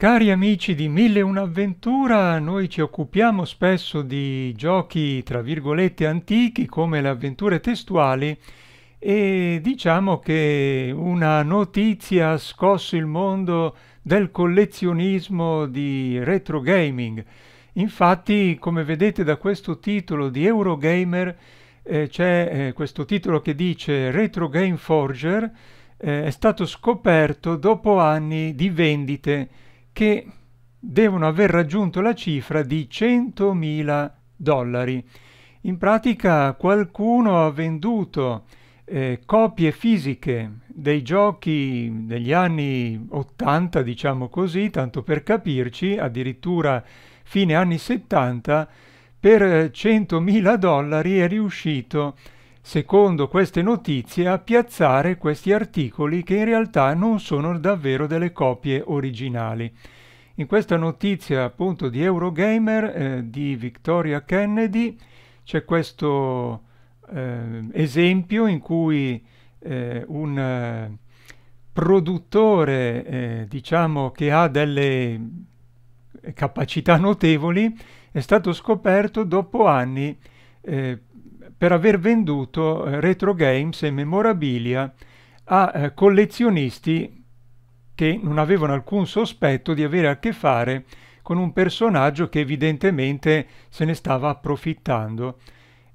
Cari amici di Mille un'avventura, noi ci occupiamo spesso di giochi tra virgolette antichi come le avventure testuali e diciamo che una notizia ha scosso il mondo del collezionismo di retro gaming. Infatti, come vedete da questo titolo di Eurogamer, eh, c'è eh, questo titolo che dice Retro Game Forger, eh, è stato scoperto dopo anni di vendite che devono aver raggiunto la cifra di 100.000 dollari. In pratica qualcuno ha venduto eh, copie fisiche dei giochi degli anni 80, diciamo così, tanto per capirci, addirittura fine anni 70, per 100.000 eh, dollari è riuscito a secondo queste notizie, a piazzare questi articoli che in realtà non sono davvero delle copie originali. In questa notizia appunto di Eurogamer eh, di Victoria Kennedy c'è questo eh, esempio in cui eh, un eh, produttore eh, diciamo che ha delle eh, capacità notevoli è stato scoperto dopo anni eh, per aver venduto eh, retro games e memorabilia a eh, collezionisti che non avevano alcun sospetto di avere a che fare con un personaggio che evidentemente se ne stava approfittando.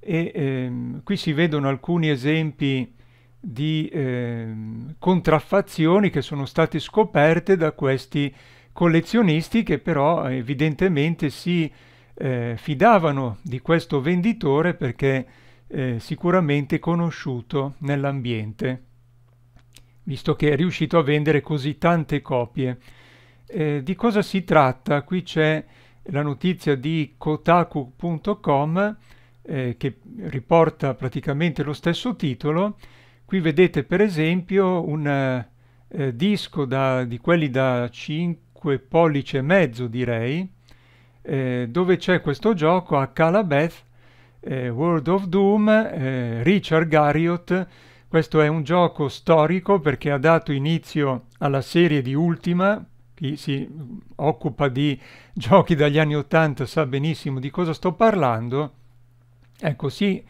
E, ehm, qui si vedono alcuni esempi di ehm, contraffazioni che sono state scoperte da questi collezionisti che però evidentemente si eh, fidavano di questo venditore perché eh, sicuramente conosciuto nell'ambiente, visto che è riuscito a vendere così tante copie. Eh, di cosa si tratta? Qui c'è la notizia di kotaku.com eh, che riporta praticamente lo stesso titolo. Qui vedete per esempio un eh, disco da, di quelli da 5 pollici e mezzo direi, eh, dove c'è questo gioco a Calabeth eh, World of Doom, eh, Richard Garriott. Questo è un gioco storico perché ha dato inizio alla serie di Ultima. Chi si occupa di giochi dagli anni Ottanta sa benissimo di cosa sto parlando. Ecco, sì,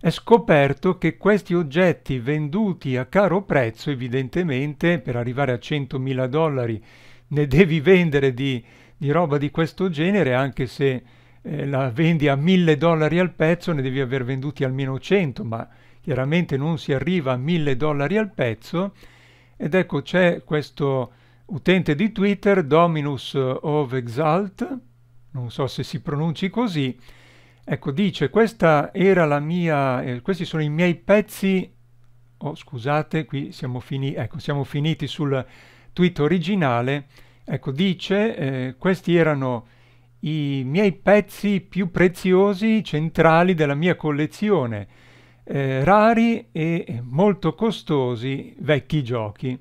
è scoperto che questi oggetti venduti a caro prezzo, evidentemente, per arrivare a 100.000 dollari, ne devi vendere di, di roba di questo genere, anche se eh, la vendi a 1000 dollari al pezzo, ne devi aver venduti almeno 100, ma chiaramente non si arriva a 1000 dollari al pezzo. Ed ecco c'è questo utente di Twitter, Dominus of Exalt, non so se si pronunci così, ecco dice questa era la mia, eh, questi sono i miei pezzi, oh scusate qui siamo, fini, ecco, siamo finiti sul tweet originale, ecco dice eh, questi erano i miei pezzi più preziosi centrali della mia collezione, eh, rari e molto costosi vecchi giochi.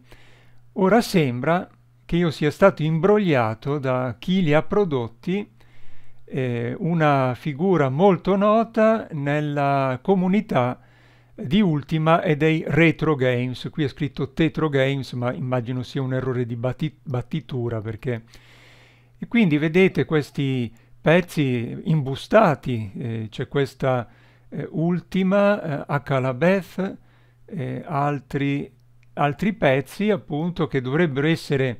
Ora sembra che io sia stato imbrogliato da chi li ha prodotti, eh, una figura molto nota nella comunità di Ultima e dei Retro Games. Qui è scritto Tetro Games, ma immagino sia un errore di batti battitura perché e quindi vedete questi pezzi imbustati, eh, c'è questa eh, ultima eh, a Calabeth, eh, altri, altri pezzi appunto che dovrebbero essere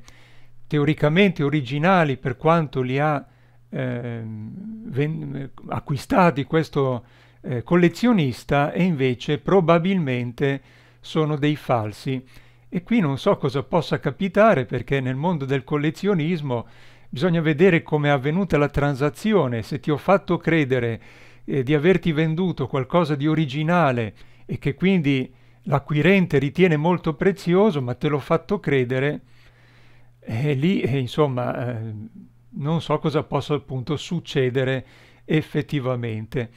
teoricamente originali per quanto li ha ehm, acquistati questo eh, collezionista e invece probabilmente sono dei falsi. E qui non so cosa possa capitare perché nel mondo del collezionismo bisogna vedere come è avvenuta la transazione, se ti ho fatto credere eh, di averti venduto qualcosa di originale e che quindi l'acquirente ritiene molto prezioso, ma te l'ho fatto credere, e lì eh, insomma eh, non so cosa possa appunto succedere effettivamente.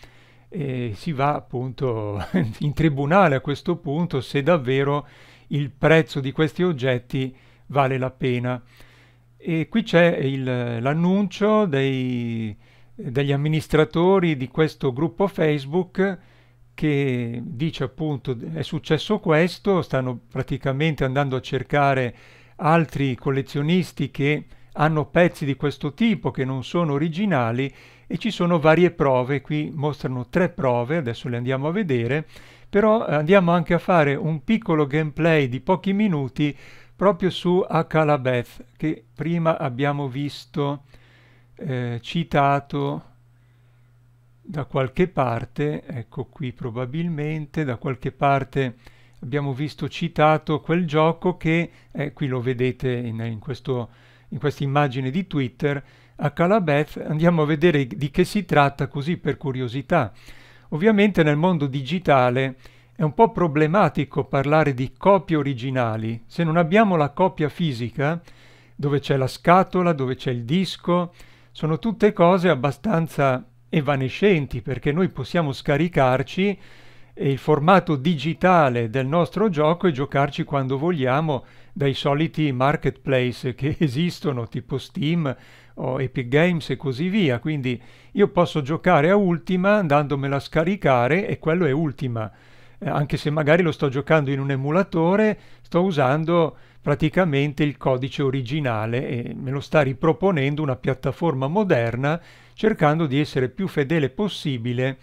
E si va appunto in tribunale a questo punto se davvero il prezzo di questi oggetti vale la pena. E qui c'è l'annuncio degli amministratori di questo gruppo Facebook che dice appunto è successo questo, stanno praticamente andando a cercare altri collezionisti che hanno pezzi di questo tipo che non sono originali e ci sono varie prove, qui mostrano tre prove, adesso le andiamo a vedere, però andiamo anche a fare un piccolo gameplay di pochi minuti proprio su Akalabeth, che prima abbiamo visto eh, citato da qualche parte, ecco qui probabilmente, da qualche parte abbiamo visto citato quel gioco che, eh, qui lo vedete in, in, questo, in questa immagine di Twitter, Akalabeth, andiamo a vedere di che si tratta così per curiosità. Ovviamente nel mondo digitale è un po' problematico parlare di copie originali se non abbiamo la copia fisica, dove c'è la scatola, dove c'è il disco, sono tutte cose abbastanza evanescenti perché noi possiamo scaricarci il formato digitale del nostro gioco e giocarci quando vogliamo dai soliti marketplace che esistono tipo Steam o Epic Games e così via. Quindi io posso giocare a Ultima andandomela a scaricare e quello è Ultima. Eh, anche se magari lo sto giocando in un emulatore, sto usando praticamente il codice originale e me lo sta riproponendo una piattaforma moderna cercando di essere più fedele possibile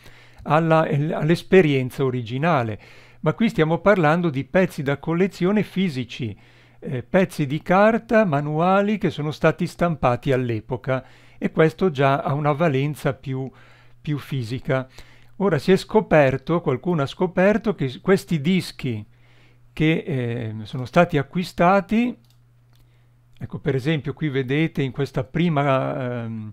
eh, all'esperienza originale. Ma qui stiamo parlando di pezzi da collezione fisici, eh, pezzi di carta, manuali che sono stati stampati all'epoca e questo già ha una valenza più, più fisica. Ora si è scoperto, qualcuno ha scoperto che questi dischi che eh, sono stati acquistati, ecco per esempio qui vedete in questa prima ehm,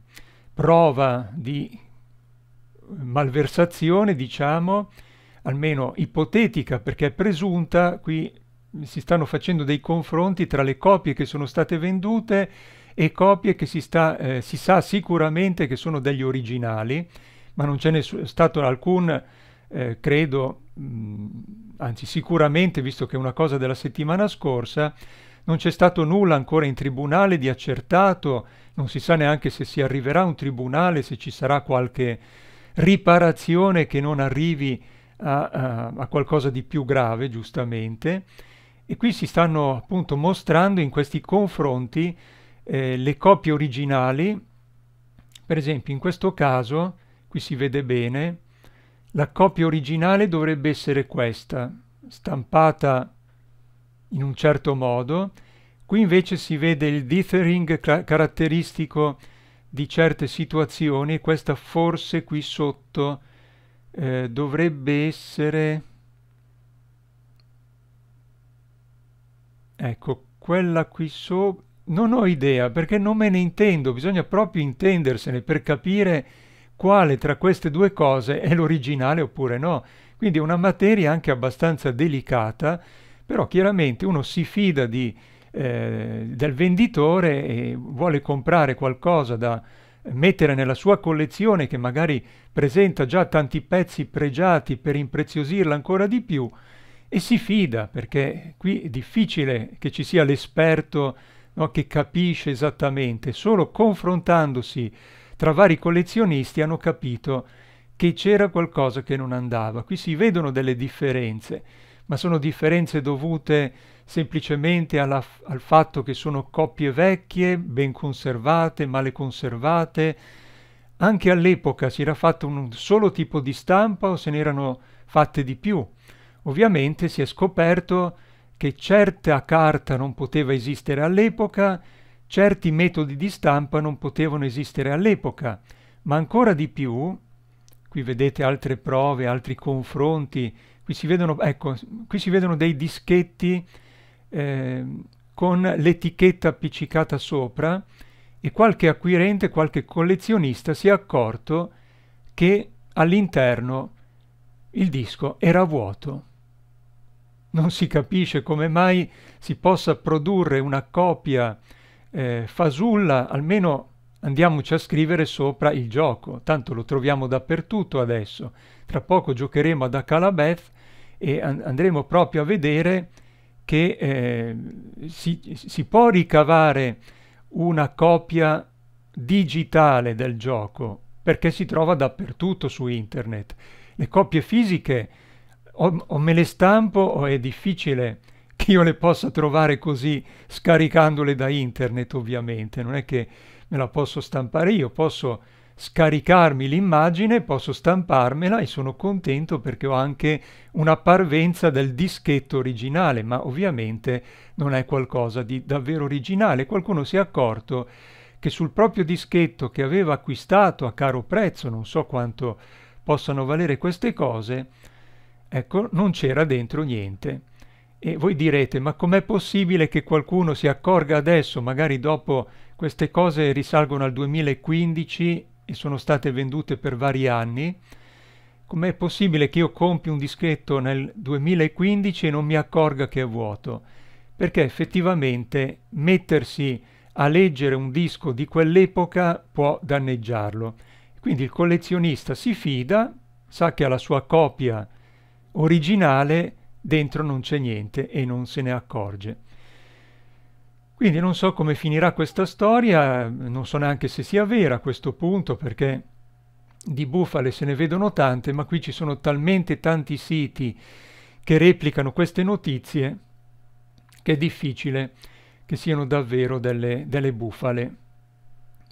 prova di eh, malversazione, diciamo, almeno ipotetica perché è presunta, qui si stanno facendo dei confronti tra le copie che sono state vendute e copie che si, sta, eh, si sa sicuramente che sono degli originali, ma non c'è stato alcun, eh, credo, mh, anzi sicuramente, visto che è una cosa della settimana scorsa, non c'è stato nulla ancora in tribunale di accertato, non si sa neanche se si arriverà a un tribunale, se ci sarà qualche riparazione che non arrivi a, a, a qualcosa di più grave, giustamente. E qui si stanno appunto mostrando in questi confronti eh, le copie originali, per esempio in questo caso qui si vede bene, la copia originale dovrebbe essere questa, stampata in un certo modo, qui invece si vede il dithering caratteristico di certe situazioni, questa forse qui sotto eh, dovrebbe essere... Ecco, quella qui sopra... Non ho idea, perché non me ne intendo, bisogna proprio intendersene per capire quale tra queste due cose è l'originale oppure no. Quindi è una materia anche abbastanza delicata, però chiaramente uno si fida di, eh, del venditore e vuole comprare qualcosa da mettere nella sua collezione che magari presenta già tanti pezzi pregiati per impreziosirla ancora di più e si fida perché qui è difficile che ci sia l'esperto no, che capisce esattamente, solo confrontandosi tra vari collezionisti hanno capito che c'era qualcosa che non andava. Qui si vedono delle differenze, ma sono differenze dovute semplicemente alla, al fatto che sono coppie vecchie, ben conservate, male conservate. Anche all'epoca si era fatto un solo tipo di stampa o se n'erano fatte di più. Ovviamente si è scoperto che certa carta non poteva esistere all'epoca Certi metodi di stampa non potevano esistere all'epoca, ma ancora di più, qui vedete altre prove, altri confronti, qui si vedono, ecco, qui si vedono dei dischetti eh, con l'etichetta appiccicata sopra e qualche acquirente, qualche collezionista si è accorto che all'interno il disco era vuoto. Non si capisce come mai si possa produrre una copia eh, fasulla, almeno andiamoci a scrivere sopra il gioco, tanto lo troviamo dappertutto adesso. Tra poco giocheremo ad Akalabeth e and andremo proprio a vedere che eh, si, si può ricavare una copia digitale del gioco, perché si trova dappertutto su internet. Le copie fisiche o, o me le stampo o è difficile che io le possa trovare così scaricandole da internet ovviamente, non è che me la posso stampare io, posso scaricarmi l'immagine, posso stamparmela e sono contento perché ho anche una parvenza del dischetto originale, ma ovviamente non è qualcosa di davvero originale. Qualcuno si è accorto che sul proprio dischetto che aveva acquistato a caro prezzo, non so quanto possano valere queste cose, ecco, non c'era dentro niente. E voi direte, ma com'è possibile che qualcuno si accorga adesso, magari dopo queste cose risalgono al 2015 e sono state vendute per vari anni, com'è possibile che io compi un dischetto nel 2015 e non mi accorga che è vuoto? Perché effettivamente mettersi a leggere un disco di quell'epoca può danneggiarlo. Quindi il collezionista si fida, sa che ha la sua copia originale, dentro non c'è niente e non se ne accorge. Quindi non so come finirà questa storia, non so neanche se sia vera a questo punto perché di bufale se ne vedono tante, ma qui ci sono talmente tanti siti che replicano queste notizie che è difficile che siano davvero delle, delle bufale.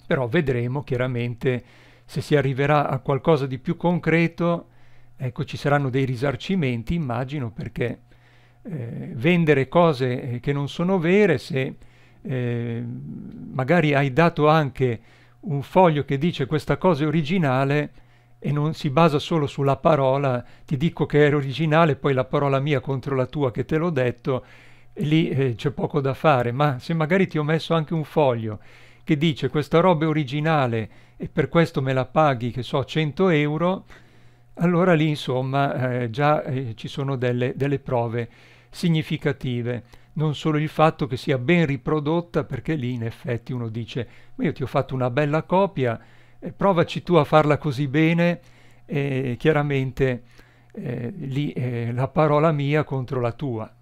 Però vedremo chiaramente se si arriverà a qualcosa di più concreto Ecco, ci saranno dei risarcimenti, immagino, perché eh, vendere cose eh, che non sono vere, se eh, magari hai dato anche un foglio che dice questa cosa è originale e non si basa solo sulla parola, ti dico che era originale, poi la parola mia contro la tua che te l'ho detto, e lì eh, c'è poco da fare, ma se magari ti ho messo anche un foglio che dice questa roba è originale e per questo me la paghi, che so, 100 euro, allora lì insomma eh, già eh, ci sono delle, delle prove significative, non solo il fatto che sia ben riprodotta, perché lì in effetti uno dice, ma io ti ho fatto una bella copia, eh, provaci tu a farla così bene, e chiaramente eh, lì la parola mia contro la tua.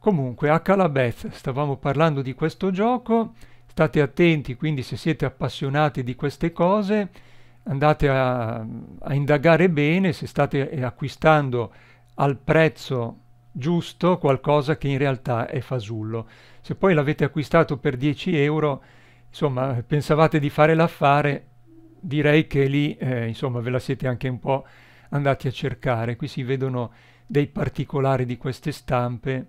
Comunque, a Calabeth stavamo parlando di questo gioco, state attenti quindi se siete appassionati di queste cose, andate a, a indagare bene se state acquistando al prezzo giusto qualcosa che in realtà è fasullo. Se poi l'avete acquistato per 10 euro, insomma, pensavate di fare l'affare, direi che lì, eh, insomma, ve la siete anche un po' andati a cercare. Qui si vedono dei particolari di queste stampe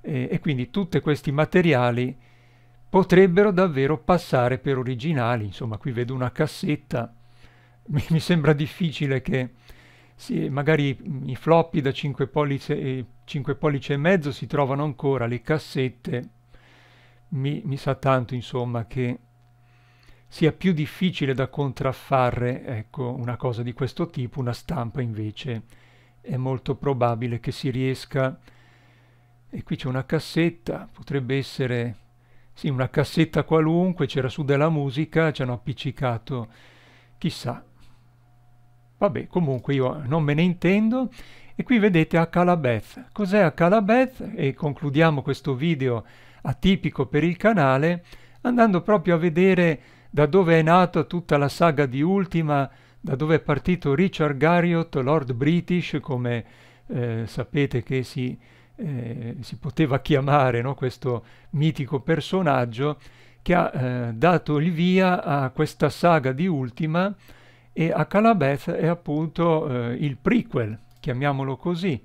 eh, e quindi tutti questi materiali potrebbero davvero passare per originali. Insomma, qui vedo una cassetta mi, sembra difficile che sì, magari i floppy da 5 pollici, 5 eh, pollici e mezzo si trovano ancora, le cassette mi, mi, sa tanto insomma che sia più difficile da contraffare ecco, una cosa di questo tipo, una stampa invece è molto probabile che si riesca e qui c'è una cassetta, potrebbe essere sì, una cassetta qualunque, c'era su della musica, ci hanno appiccicato chissà Vabbè, comunque io non me ne intendo. E qui vedete Acalabeth. Cos'è Acalabeth? E concludiamo questo video atipico per il canale andando proprio a vedere da dove è nata tutta la saga di Ultima, da dove è partito Richard Garriott, Lord British, come eh, sapete che si, eh, si poteva chiamare no? questo mitico personaggio, che ha eh, dato il via a questa saga di Ultima, e Akalabeth è appunto eh, il prequel, chiamiamolo così.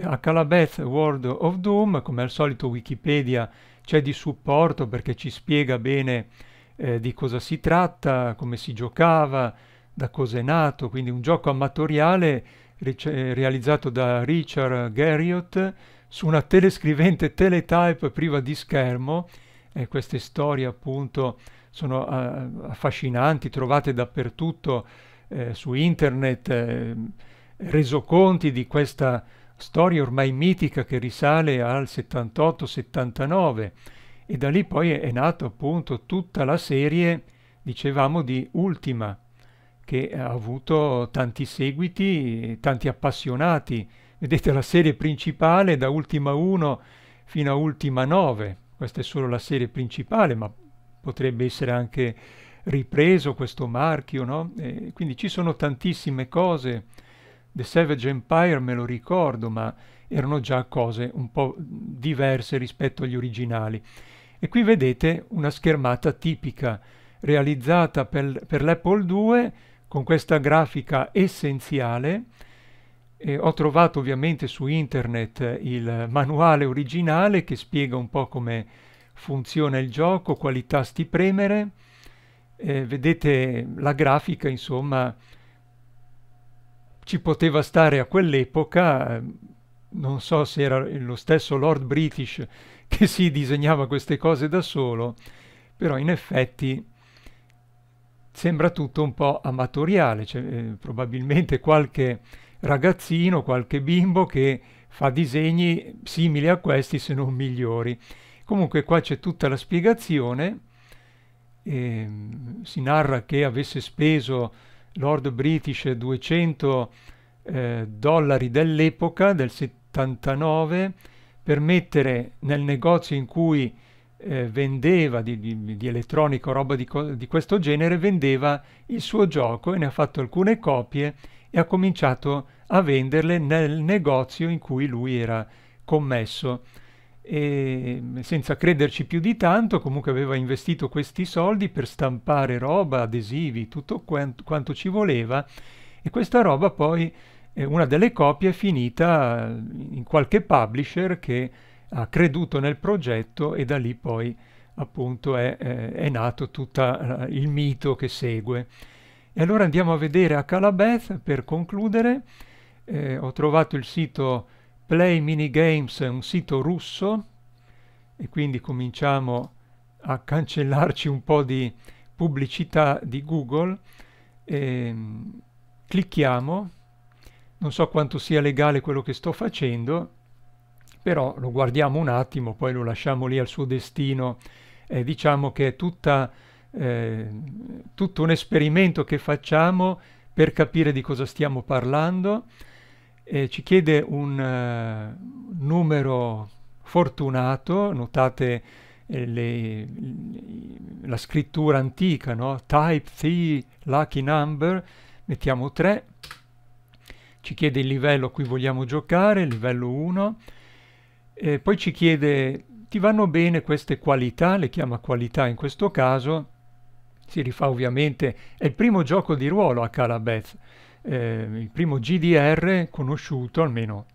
Akalabeth World of Doom, come al solito Wikipedia c'è di supporto perché ci spiega bene eh, di cosa si tratta, come si giocava, da cosa è nato, quindi un gioco amatoriale eh, realizzato da Richard Garriott su una telescrivente teletype priva di schermo, eh, queste storie appunto sono uh, affascinanti, trovate dappertutto eh, su internet, eh, resoconti di questa storia ormai mitica che risale al 78-79 e da lì poi è nata appunto tutta la serie, dicevamo, di Ultima, che ha avuto tanti seguiti, tanti appassionati. Vedete la serie principale da Ultima 1 fino a Ultima 9, questa è solo la serie principale, ma potrebbe essere anche ripreso questo marchio, no? E quindi ci sono tantissime cose. The Savage Empire me lo ricordo, ma erano già cose un po' diverse rispetto agli originali. E qui vedete una schermata tipica realizzata per, per l'Apple II con questa grafica essenziale. E ho trovato ovviamente su internet eh, il manuale originale che spiega un po' come funziona il gioco, quali tasti premere. Eh, vedete la grafica, insomma, ci poteva stare a quell'epoca, eh, non so se era lo stesso Lord British che si disegnava queste cose da solo, però in effetti sembra tutto un po' amatoriale, cioè, eh, probabilmente qualche ragazzino, qualche bimbo che fa disegni simili a questi se non migliori. Comunque qua c'è tutta la spiegazione, eh, si narra che avesse speso Lord British 200 eh, dollari dell'epoca, del 79, per mettere nel negozio in cui eh, vendeva di, di, di elettronica o roba di, di questo genere, vendeva il suo gioco e ne ha fatto alcune copie e ha cominciato a venderle nel negozio in cui lui era commesso e senza crederci più di tanto comunque aveva investito questi soldi per stampare roba, adesivi, tutto quanto, quanto ci voleva e questa roba poi eh, una delle copie è finita in qualche publisher che ha creduto nel progetto e da lì poi appunto è, eh, è nato tutto eh, il mito che segue. E allora andiamo a vedere a Calabeth per concludere. Eh, ho trovato il sito Play Minigames è un sito russo e quindi cominciamo a cancellarci un po' di pubblicità di Google. E, ehm, clicchiamo, non so quanto sia legale quello che sto facendo, però lo guardiamo un attimo, poi lo lasciamo lì al suo destino. E eh, diciamo che è tutta, eh, tutto un esperimento che facciamo per capire di cosa stiamo parlando eh, ci chiede un uh, numero fortunato, notate eh, le, la scrittura antica, no? type 3, lucky number, mettiamo 3, ci chiede il livello a cui vogliamo giocare, livello 1, e poi ci chiede ti vanno bene queste qualità, le chiama qualità in questo caso, si rifà ovviamente, è il primo gioco di ruolo a Calabeth, eh, il primo GDR conosciuto, almeno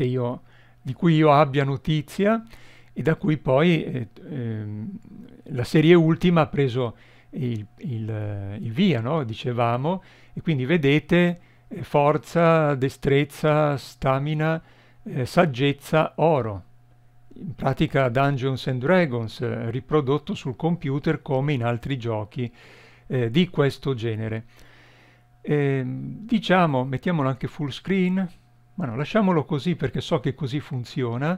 io, di cui io abbia notizia e da cui poi eh, eh, la serie ultima ha preso il, il, eh, il via, no? dicevamo, e quindi vedete eh, forza, destrezza, stamina, eh, saggezza, oro in pratica Dungeons and Dragons, eh, riprodotto sul computer come in altri giochi eh, di questo genere. E, ehm, diciamo, mettiamolo anche full screen, ma no, lasciamolo così perché so che così funziona.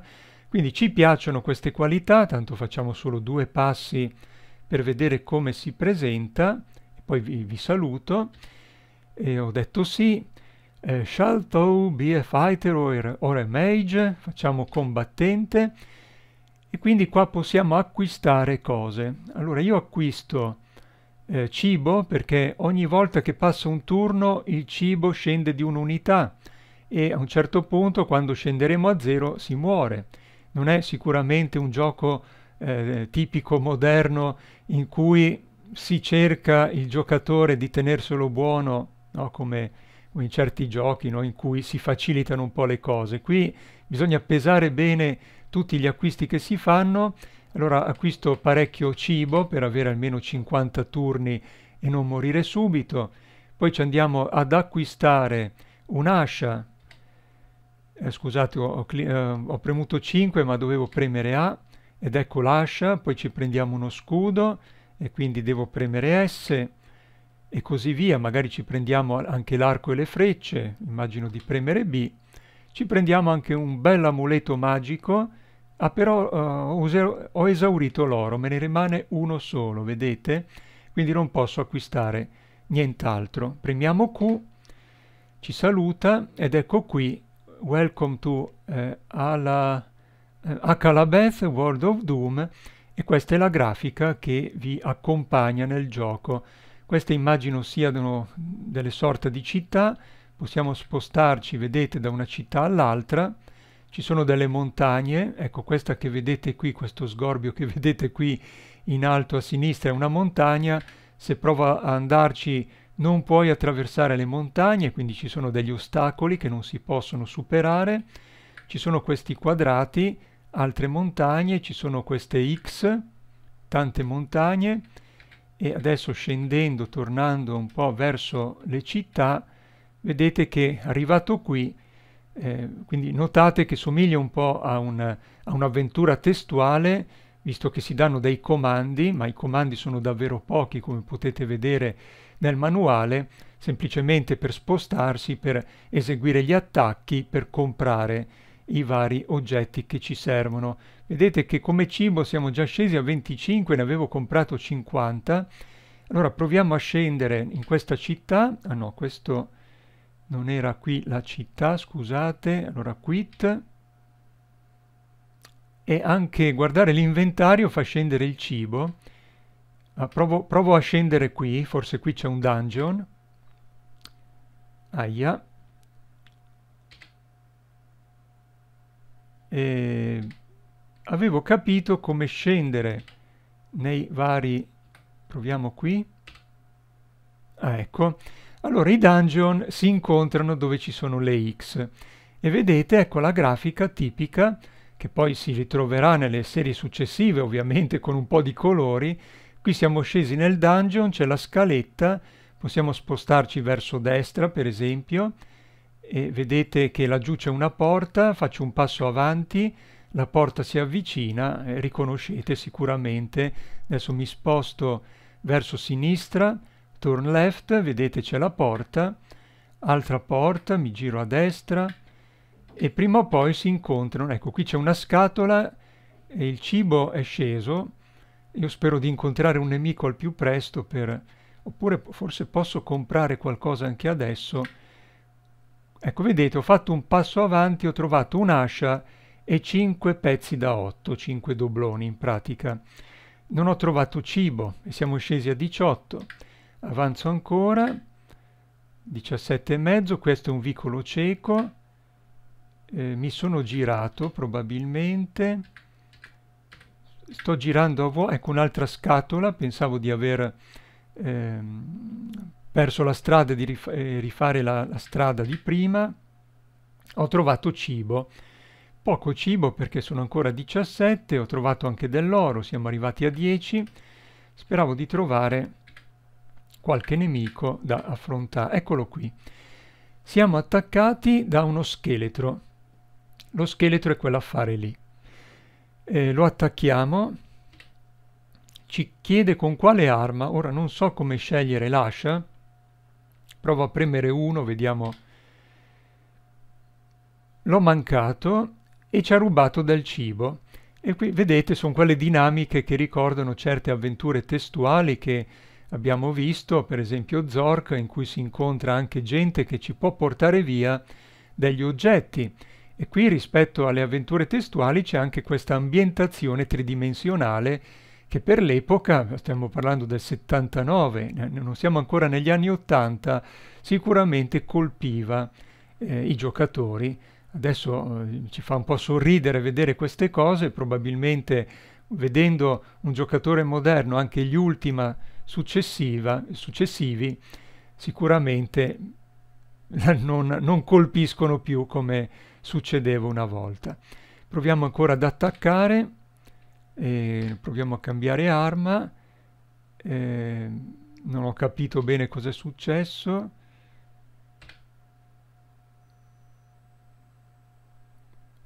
Quindi ci piacciono queste qualità, tanto facciamo solo due passi per vedere come si presenta, poi vi, vi saluto. E ho detto sì, eh, shall thou be a fighter or, or a mage, facciamo combattente, e quindi qua possiamo acquistare cose. Allora io acquisto eh, cibo perché ogni volta che passa un turno il cibo scende di un'unità e a un certo punto quando scenderemo a zero si muore. Non è sicuramente un gioco eh, tipico moderno in cui si cerca il giocatore di tenerselo buono, no? come in certi giochi no? in cui si facilitano un po' le cose. Qui bisogna pesare bene tutti gli acquisti che si fanno allora acquisto parecchio cibo per avere almeno 50 turni e non morire subito. Poi ci andiamo ad acquistare un'ascia. Eh, scusate, ho, ho, eh, ho premuto 5 ma dovevo premere A ed ecco l'ascia. Poi ci prendiamo uno scudo e quindi devo premere S e così via. Magari ci prendiamo anche l'arco e le frecce, immagino di premere B. Ci prendiamo anche un bel amuleto magico Ah, però uh, ho esaurito l'oro, me ne rimane uno solo, vedete? Quindi non posso acquistare nient'altro. Premiamo Q, ci saluta ed ecco qui, welcome to eh, Ala, eh, Akalabeth World of Doom e questa è la grafica che vi accompagna nel gioco. Queste immagino siano delle sorte di città, possiamo spostarci, vedete, da una città all'altra ci sono delle montagne, ecco questa che vedete qui, questo sgorbio che vedete qui in alto a sinistra è una montagna, se prova a andarci non puoi attraversare le montagne, quindi ci sono degli ostacoli che non si possono superare, ci sono questi quadrati, altre montagne, ci sono queste X, tante montagne, e adesso scendendo, tornando un po' verso le città, vedete che arrivato qui eh, quindi notate che somiglia un po' a, un'avventura testuale, visto che si danno dei comandi, ma i comandi sono davvero pochi, come potete vedere nel manuale, semplicemente per spostarsi, per eseguire gli attacchi, per comprare i vari oggetti che ci servono. Vedete che come cibo siamo già scesi a 25, ne avevo comprato 50. Allora proviamo a scendere in questa città. Ah no, questo non era qui la città, scusate, allora quit. E anche guardare l'inventario fa scendere il cibo. Ah, provo, provo, a scendere qui, forse qui c'è un dungeon. Aia. E avevo capito come scendere nei vari... Proviamo qui. Ah, ecco allora i dungeon si incontrano dove ci sono le X e vedete ecco la grafica tipica che poi si ritroverà nelle serie successive ovviamente con un po' di colori. Qui siamo scesi nel dungeon, c'è la scaletta, possiamo spostarci verso destra per esempio e vedete che laggiù c'è una porta, faccio un passo avanti, la porta si avvicina, eh, riconoscete sicuramente. Adesso mi sposto verso sinistra, turn left, vedete c'è la porta, altra porta, mi giro a destra e prima o poi si incontrano. Ecco, qui c'è una scatola e il cibo è sceso. Io spero di incontrare un nemico al più presto per... oppure forse posso comprare qualcosa anche adesso. Ecco, vedete, ho fatto un passo avanti, ho trovato un'ascia e 5 pezzi da 8, 5 dobloni in pratica. Non ho trovato cibo e siamo scesi a 18 avanzo ancora 17 e mezzo questo è un vicolo cieco eh, mi sono girato probabilmente sto girando a vuoto ecco un'altra scatola pensavo di aver ehm, perso la strada di rif eh, rifare la, la strada di prima ho trovato cibo poco cibo perché sono ancora 17 ho trovato anche dell'oro siamo arrivati a 10 speravo di trovare qualche nemico da affrontare. Eccolo qui. Siamo attaccati da uno scheletro. Lo scheletro è quell'affare lì. Eh, lo attacchiamo. Ci chiede con quale arma. Ora non so come scegliere l'ascia. Provo a premere uno, vediamo. L'ho mancato e ci ha rubato del cibo. E qui vedete sono quelle dinamiche che ricordano certe avventure testuali che Abbiamo visto per esempio Zork in cui si incontra anche gente che ci può portare via degli oggetti e qui rispetto alle avventure testuali c'è anche questa ambientazione tridimensionale che per l'epoca, stiamo parlando del 79, eh, non siamo ancora negli anni 80, sicuramente colpiva eh, i giocatori. Adesso eh, ci fa un po' sorridere vedere queste cose, probabilmente vedendo un giocatore moderno, anche gli ultima successivi sicuramente non, non colpiscono più come succedeva una volta. Proviamo ancora ad attaccare, e proviamo a cambiare arma, eh, non ho capito bene cosa è successo.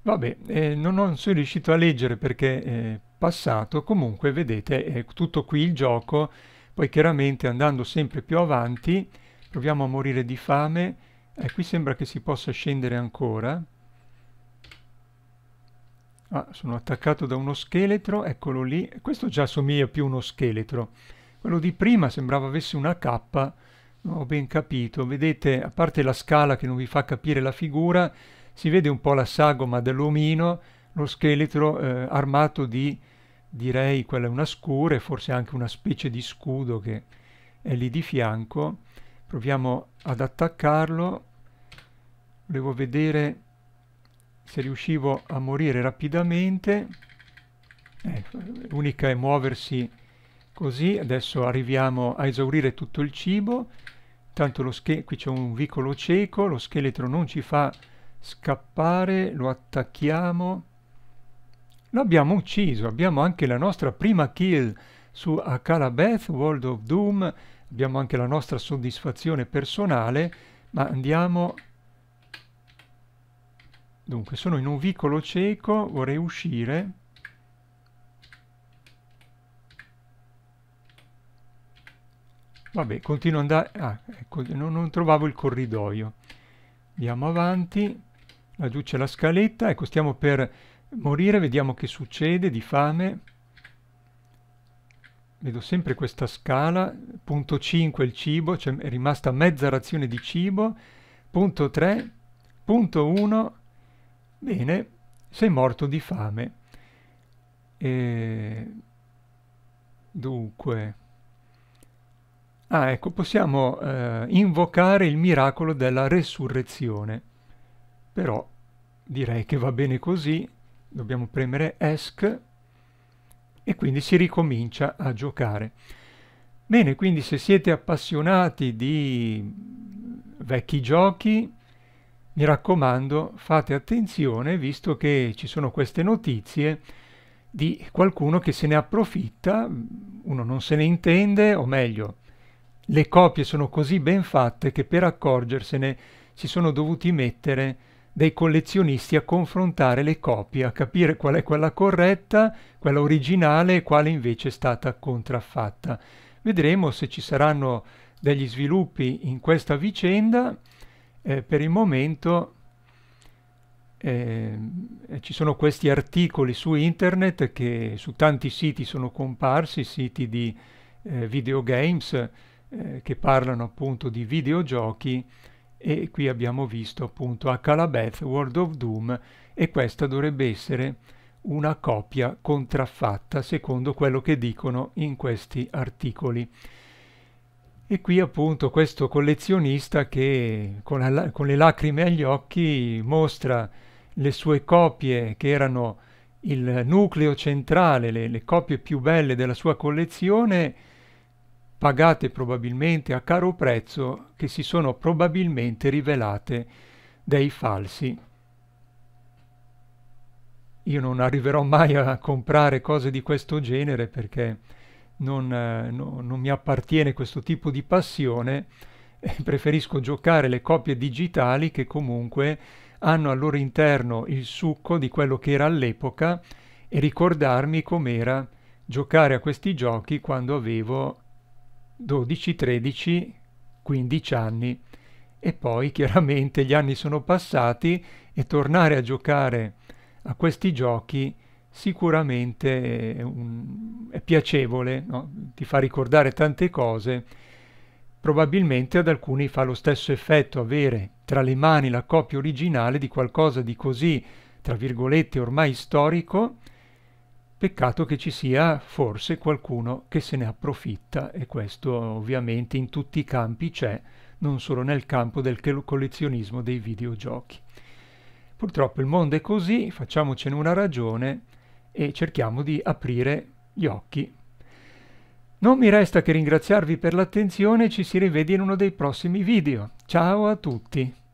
Vabbè, eh, non, non, sono riuscito a leggere perché è passato, comunque vedete, è tutto qui il gioco, poi chiaramente andando sempre più avanti proviamo a morire di fame. Eh, qui sembra che si possa scendere ancora. Ah, sono attaccato da uno scheletro, eccolo lì. Questo già somiglia più a uno scheletro. Quello di prima sembrava avesse una cappa, non ho ben capito. Vedete, a parte la scala che non vi fa capire la figura, si vede un po' la sagoma dell'omino, lo scheletro eh, armato di direi quella è una scure, forse anche una specie di scudo che è lì di fianco. Proviamo ad attaccarlo. Volevo vedere se riuscivo a morire rapidamente. Eh, L'unica è muoversi così. Adesso arriviamo a esaurire tutto il cibo. Intanto qui c'è un vicolo cieco, lo scheletro non ci fa scappare, lo attacchiamo lo abbiamo ucciso, abbiamo anche la nostra prima kill su Akalabeth, World of Doom, abbiamo anche la nostra soddisfazione personale, ma andiamo... Dunque, sono in un vicolo cieco, vorrei uscire... Vabbè, continuo ad andare... Ah, ecco, non, non trovavo il corridoio. Andiamo avanti. Laggiù c'è la scaletta. Ecco, stiamo per morire, vediamo che succede di fame. Vedo sempre questa scala, punto 5 il cibo, cioè è rimasta mezza razione di cibo, punto 3, punto 1, bene, sei morto di fame. E... Dunque... Ah, ecco, possiamo eh, invocare il miracolo della resurrezione. Però direi che va bene così dobbiamo premere ESC e quindi si ricomincia a giocare. Bene, quindi se siete appassionati di vecchi giochi, mi raccomando fate attenzione visto che ci sono queste notizie di qualcuno che se ne approfitta, uno non se ne intende, o meglio, le copie sono così ben fatte che per accorgersene si sono dovuti mettere dei collezionisti a confrontare le copie, a capire qual è quella corretta, quella originale e quale invece è stata contraffatta. Vedremo se ci saranno degli sviluppi in questa vicenda. Eh, per il momento eh, ci sono questi articoli su internet che su tanti siti sono comparsi, siti di eh, videogames eh, che parlano appunto di videogiochi e qui abbiamo visto appunto a Calabeth World of Doom e questa dovrebbe essere una copia contraffatta secondo quello che dicono in questi articoli. E qui appunto questo collezionista che con, la, con, le lacrime agli occhi mostra le sue copie che erano il nucleo centrale, le, le copie più belle della sua collezione pagate probabilmente a caro prezzo che si sono probabilmente rivelate dei falsi. Io non arriverò mai a comprare cose di questo genere perché non, eh, no, non mi appartiene questo tipo di passione, preferisco giocare le copie digitali che comunque hanno al loro interno il succo di quello che era all'epoca e ricordarmi com'era giocare a questi giochi quando avevo 12, 13, 15 anni e poi chiaramente gli anni sono passati e tornare a giocare a questi giochi sicuramente è, un, è piacevole, no? ti fa ricordare tante cose, probabilmente ad alcuni fa lo stesso effetto avere tra le mani la copia originale di qualcosa di così, tra virgolette, ormai storico, Peccato che ci sia forse qualcuno che se ne approfitta e questo ovviamente in tutti i campi c'è, non solo nel campo del collezionismo dei videogiochi. Purtroppo il mondo è così, facciamocene una ragione e cerchiamo di aprire gli occhi. Non mi resta che ringraziarvi per l'attenzione e ci si rivede in uno dei prossimi video. Ciao a tutti!